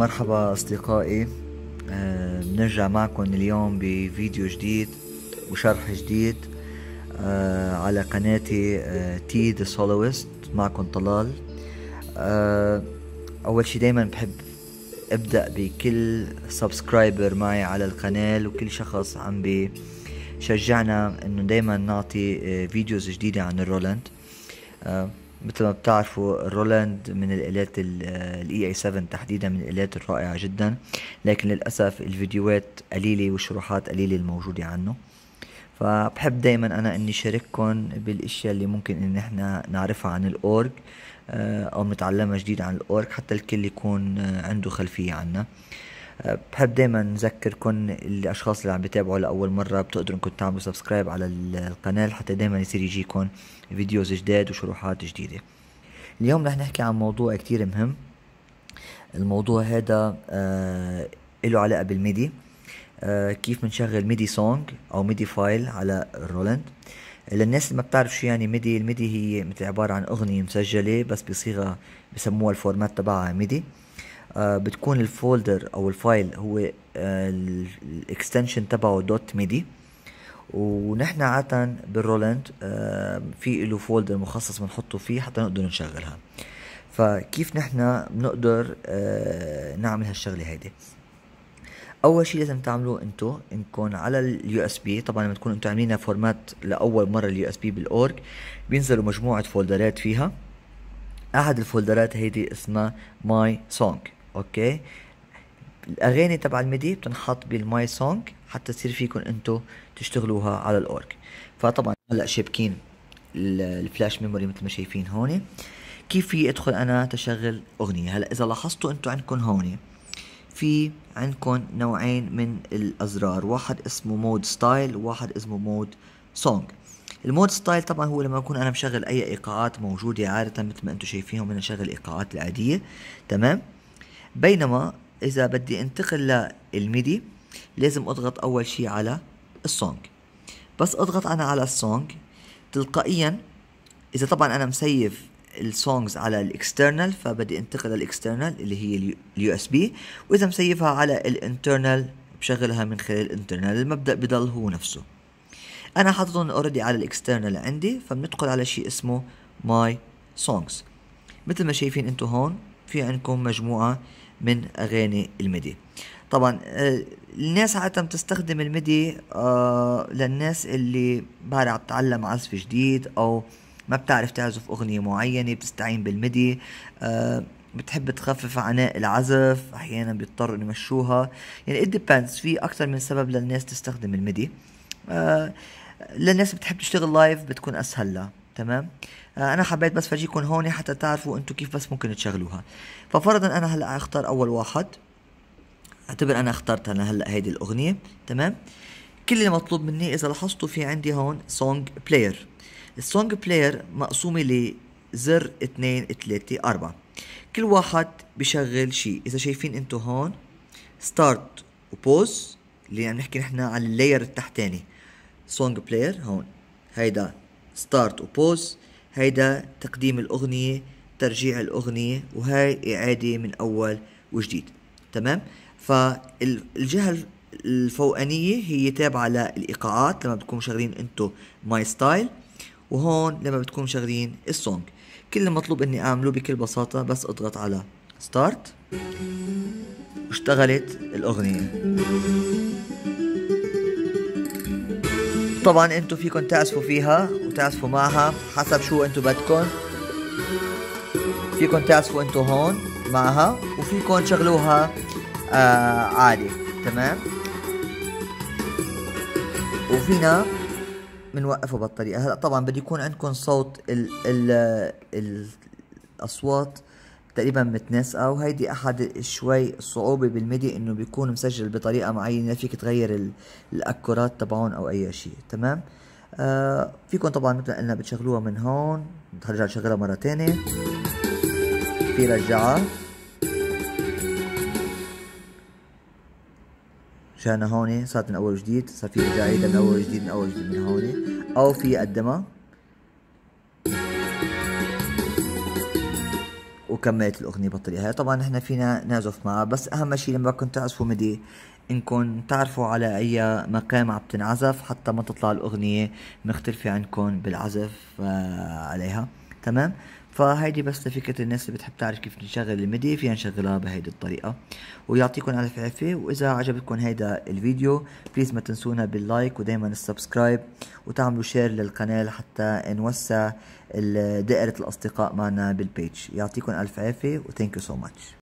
مرحبا أصدقائي أه بنرجع معكم اليوم بفيديو جديد وشرح جديد أه على قناتي أه تي ذا سولوست معكم طلال آه، أول شي دايما بحب أبدأ بكل سبسكرايبر معي على القناة وكل شخص عم بشجعنا إنه دايما نعطي فيديوز آه، جديدة عن الرولاند آه، مثل ما بتعرفوا الرولاند من الالات الاي اي 7 تحديدا من الالات الرائعه جدا لكن للاسف الفيديوهات قليله والشروحات قليله الموجوده عنه فبحب دايما انا اني شارككم بالاشياء اللي ممكن ان احنا نعرفها عن الاورج آه، او نتعلمها جديد عن الاورج حتى الكل يكون آه، عنده خلفيه عنها بحب دايما نذكركم الاشخاص اللي عم بتابعوا لاول مره بتقدروا انكم تعملوا سبسكرايب على القناه حتى دايما يصير يجيكم فيديوز جداد وشروحات جديده اليوم رح نحكي عن موضوع كتير مهم الموضوع هذا آه له علاقه بالميدي آه كيف بنشغل ميدي سونج او ميدي فايل على الرولاند للناس اللي ما بتعرف شو يعني ميدي الميدي هي مثل عباره عن اغنيه مسجله بس بصيغه بسموها الفورمات تبعها ميدي آه آه، بتكون الفولدر او الفايل هو آه، الاكستنشن تبعه دوت ميدي ونحن عادة بالرولاند آه، في له فولدر مخصص بنحطه فيه حتى نقدر نشغلها فكيف نحن بنقدر نعمل هالشغله هيدي اول شيء لازم تعملوه انتو انكم على اليو اس بي طبعا لما تكونوا انتوا عاملينها فورمات لاول مره اليو اس بي بالاورج بينزلوا مجموعه فولدرات فيها احد الفولدرات هيدي اسمها ماي سونج اوكي الاغاني تبع الميدي بتنحط بالماي سونج حتى تصير فيكم انتو تشتغلوها على الاورك فطبعا هلا شابكين الفلاش ميموري مثل ما شايفين هون كيف في ادخل انا تشغل اغنيه هلا اذا لاحظتوا انتو عندكم هون في عندكم نوعين من الازرار واحد اسمه مود ستايل وواحد اسمه مود سونج المود ستايل طبعا هو لما اكون انا مشغل اي ايقاعات موجوده عاده مثل ما انتم شايفينهم انا شغل الايقاعات العاديه تمام بينما اذا بدي انتقل للميدي لازم اضغط اول شيء على السونج بس اضغط انا على السونج تلقائيا اذا طبعا انا مسيف السونجز على الاكسترنال فبدي انتقل للاكسترنال اللي هي اليو اس بي واذا مسيفها على الانترنال بشغلها من خلال الانترنال المبدا بضل هو نفسه انا حاططهم اوريدي على الاكسترنال عندي فبندخل على شيء اسمه ماي سونجز مثل ما شايفين انتم هون في عندكم مجموعة من أغاني الميدي طبعا آه، الناس عادة بتستخدم الميدي آه، للناس اللي بقى عم تتعلم عزف جديد أو ما بتعرف تعزف أغنية معينة بتستعين بالميدي آه، بتحب تخفف عناء العزف احيانا بيضطروا يمشوها يعني it depends في اكثر من سبب للناس تستخدم الميدي للناس بتحب تشتغل لايف بتكون اسهل لها تمام آه، انا حبيت بس فرجيكم هون حتى تعرفوا انتم كيف بس ممكن تشغلوها ففرضا انا هلا اختار اول واحد اعتبر انا اخترت انا هلا هيدي الاغنيه تمام كل اللي مطلوب مني اذا لاحظتوا في عندي هون سونج بلاير السونج بلاير مقسومه لزر 2 3 4 كل واحد بشغل شيء اذا شايفين انتم هون ستارت وبوز اللي عم نحكي نحن على اللاير التحتاني سونج بلاير هون هيدا ستارت وبوز هيدا تقديم الأغنية ترجيع الأغنية وهي إعادة من أول وجديد تمام فالجهة الفوقانية هي تابعة للإيقاعات لما بتكونوا شغالين انتو ماي ستايل وهون لما بتكونوا شغالين السونج كل المطلوب اني اعمله بكل بساطة بس اضغط على ستارت واشتغلت الأغنية طبعا انتو فيكن تعزفوا فيها وتعزفوا معها حسب شو انتو بدكن فيكن تعزفوا انتو هون معها وفيكن تشغلوها آه عادي تمام وفينا بنوقفه بالطريقه هلا طبعا بده يكون عندكم صوت ال ال الاصوات تقريبا متناسقه وهيدي احد شوي الصعوبه بالميدي انه بيكون مسجل بطريقه معينه فيك تغير الاكورات تبعون او اي شيء تمام آه فيكم طبعا مثل ما قلنا بتشغلوها من هون بترجع تشغلها مره ثانيه في رجعها شانا هون صارت من اول وجديد صار في رجعه من اول وجديد من اول وجديد من هون او في قدمها وكملت الأغنية بطريقها طبعا احنا فينا نعزف معها بس أهم شي لما كنت تعزفوا ميدي انكم تعرفوا على اي مقام عم تنعزف حتى ما تطلع الاغنية مختلفة عنكم بالعزف آه، عليها تمام فهيدي بس لفكره الناس اللي بتحب تعرف كيف نشغل الميدي فينا نشغلها بهيدي الطريقه ويعطيكم الف عافيه واذا عجبكم هيدا الفيديو بليز ما تنسونا باللايك ودايما السبسكرايب وتعملوا شير للقناه حتى نوسع دائره الاصدقاء معنا بالبيج يعطيكم الف عافيه وثانك يو سو ماتش